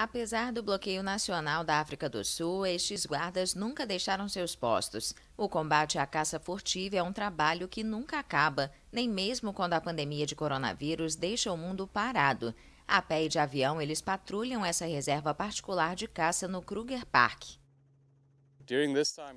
Apesar do bloqueio nacional da África do Sul, estes guardas nunca deixaram seus postos. O combate à caça furtiva é um trabalho que nunca acaba, nem mesmo quando a pandemia de coronavírus deixa o mundo parado. A pé e de avião, eles patrulham essa reserva particular de caça no Kruger Park.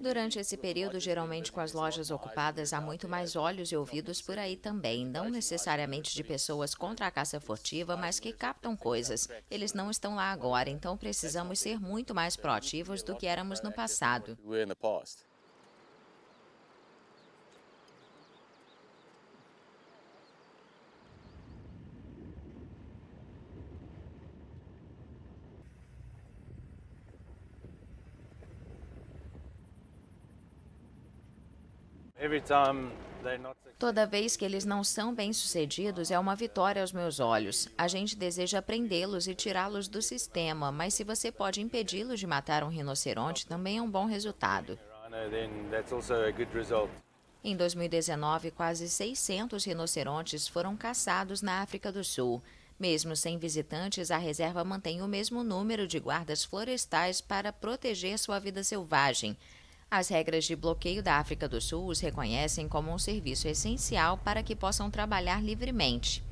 Durante esse período, geralmente com as lojas ocupadas, há muito mais olhos e ouvidos por aí também, não necessariamente de pessoas contra a caça furtiva, mas que captam coisas. Eles não estão lá agora, então precisamos ser muito mais proativos do que éramos no passado. Toda vez que eles não são bem-sucedidos, é uma vitória aos meus olhos. A gente deseja prendê-los e tirá-los do sistema, mas se você pode impedi-los de matar um rinoceronte, também é um bom resultado. Em 2019, quase 600 rinocerontes foram caçados na África do Sul. Mesmo sem visitantes, a reserva mantém o mesmo número de guardas florestais para proteger sua vida selvagem. As regras de bloqueio da África do Sul os reconhecem como um serviço essencial para que possam trabalhar livremente.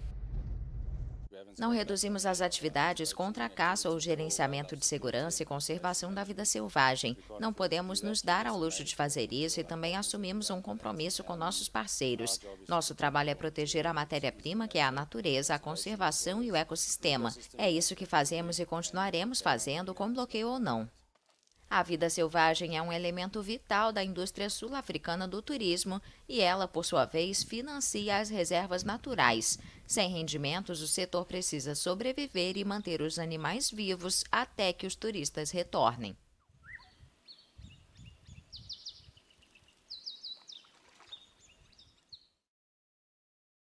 Não reduzimos as atividades contra a caça ou gerenciamento de segurança e conservação da vida selvagem. Não podemos nos dar ao luxo de fazer isso e também assumimos um compromisso com nossos parceiros. Nosso trabalho é proteger a matéria-prima, que é a natureza, a conservação e o ecossistema. É isso que fazemos e continuaremos fazendo, com bloqueio ou não. A vida selvagem é um elemento vital da indústria sul-africana do turismo e ela, por sua vez, financia as reservas naturais. Sem rendimentos, o setor precisa sobreviver e manter os animais vivos até que os turistas retornem.